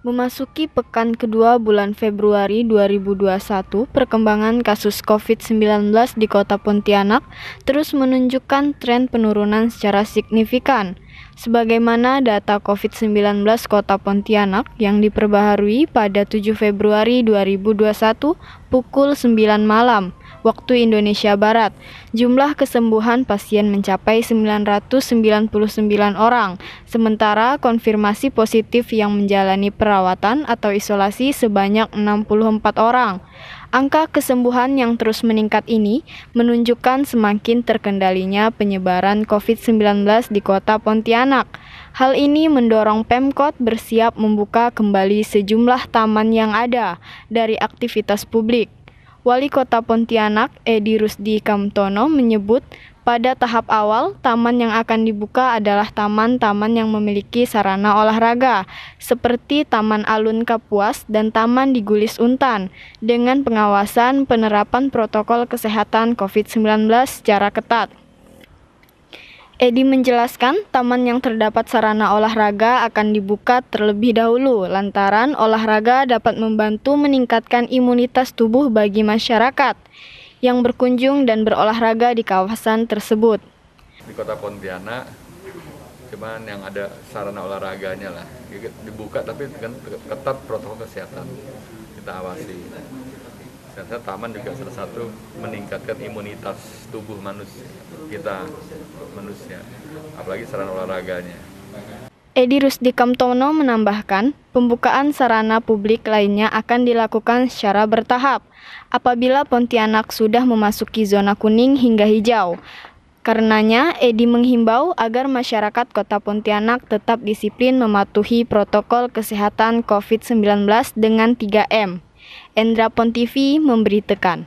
Memasuki pekan kedua bulan Februari 2021, perkembangan kasus COVID-19 di kota Pontianak terus menunjukkan tren penurunan secara signifikan. Sebagaimana data COVID-19 kota Pontianak yang diperbaharui pada 7 Februari 2021 pukul 9 malam, waktu Indonesia Barat. Jumlah kesembuhan pasien mencapai 999 orang, sementara konfirmasi positif yang menjalani perawatan atau isolasi sebanyak 64 orang. Angka kesembuhan yang terus meningkat ini menunjukkan semakin terkendalinya penyebaran COVID-19 di kota Pontianak. Hal ini mendorong Pemkot bersiap membuka kembali sejumlah taman yang ada dari aktivitas publik. Wali Kota Pontianak, Edi Rusdi Kamtono, menyebut pada tahap awal, taman yang akan dibuka adalah taman-taman yang memiliki sarana olahraga, seperti Taman Alun Kapuas dan Taman di Gulis Untan, dengan pengawasan penerapan protokol kesehatan COVID-19 secara ketat. Edi menjelaskan, taman yang terdapat sarana olahraga akan dibuka terlebih dahulu lantaran olahraga dapat membantu meningkatkan imunitas tubuh bagi masyarakat yang berkunjung dan berolahraga di kawasan tersebut. Di kota Pontianak, cuman yang ada sarana olahraganya lah. Dibuka tapi ketat protokol kesehatan kita awasi. Ternyata taman juga salah satu meningkatkan imunitas tubuh manusia kita manusia, apalagi sarana olahraganya. Edi Rusdi Kamtono menambahkan, pembukaan sarana publik lainnya akan dilakukan secara bertahap apabila Pontianak sudah memasuki zona kuning hingga hijau. Karenanya, Edi menghimbau agar masyarakat kota Pontianak tetap disiplin mematuhi protokol kesehatan COVID-19 dengan 3M. Endra Pon TV memberi tekan.